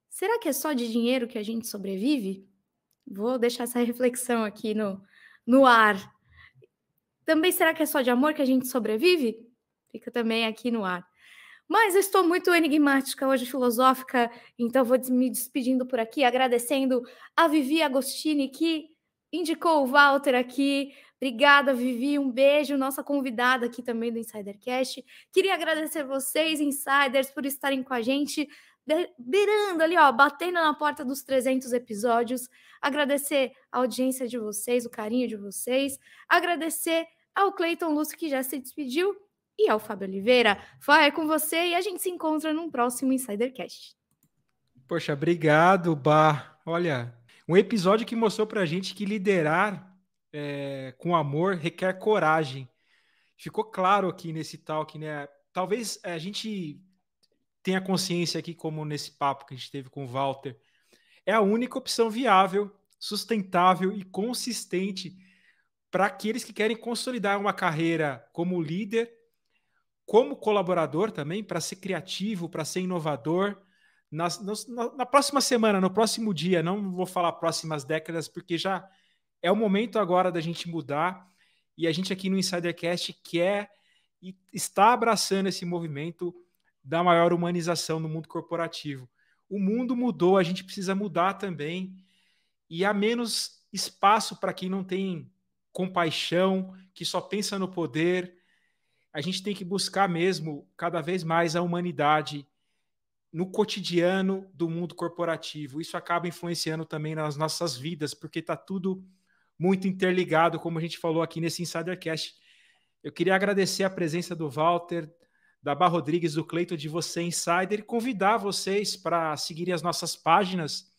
será que é só de dinheiro que a gente sobrevive? Vou deixar essa *laughs* reflexão aqui no, no ar. Também será que é só de amor que a gente sobrevive? Fica também aqui no ar. Mas eu estou muito enigmática hoje, filosófica, então vou me despedindo por aqui, agradecendo a Vivi Agostini, que indicou o Walter aqui. Obrigada, Vivi. Um beijo, nossa convidada aqui também do Insidercast. Queria agradecer vocês, insiders, por estarem com a gente, beirando ali, ó, batendo na porta dos 300 episódios. Agradecer a audiência de vocês, o carinho de vocês. Agradecer ao Cleiton Lúcio, que já se despediu e ao é Fábio Oliveira. Fábio, é com você e a gente se encontra num próximo Insidercast. Poxa, obrigado, Bar. Olha, um episódio que mostrou a gente que liderar é, com amor requer coragem. Ficou claro aqui nesse talk, né? Talvez é, a gente tenha consciência aqui, como nesse papo que a gente teve com o Walter, é a única opção viável, sustentável e consistente para aqueles que querem consolidar uma carreira como líder como colaborador também, para ser criativo, para ser inovador. Na, na, na, próxima semana, no próximo dia, não vou falar próximas décadas, porque já é o momento agora da gente mudar. E a gente aqui no Insidercast quer e está abraçando esse movimento da maior humanização no mundo corporativo. O mundo mudou, a gente precisa mudar também. E há menos espaço para quem não tem compaixão, que só pensa no poder, a gente tem que buscar mesmo cada vez mais a humanidade no cotidiano do mundo corporativo. Isso acaba influenciando também nas nossas vidas, porque está tudo muito interligado, como a gente falou aqui nesse Insidercast. Eu queria agradecer a presença do Walter, da Bar Rodrigues, do Cleiton, de Você Insider, e convidar vocês para seguirem as nossas páginas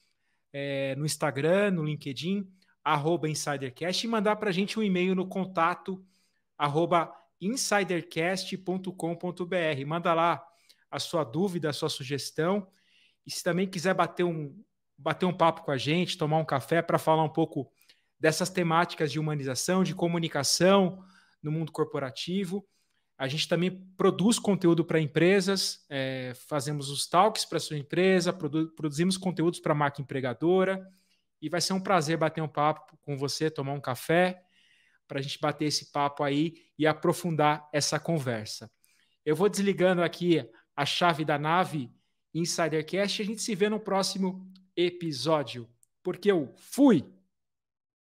é, no Instagram, no LinkedIn, arroba InsiderCast, e mandar para a gente um e-mail no contato, arroba insidercast.com.br. Manda lá a sua dúvida, a sua sugestão. E se também quiser bater um, bater um papo com a gente, tomar um café para falar um pouco dessas temáticas de humanização, de comunicação no mundo corporativo. A gente também produz conteúdo para empresas, é, fazemos os talks para sua empresa, produ produzimos conteúdos para a marca empregadora. E vai ser um prazer bater um papo com você, tomar um café para a gente bater esse papo aí e aprofundar essa conversa. Eu vou desligando aqui a chave da nave Insidercast e a gente se vê no próximo episódio, porque eu fui!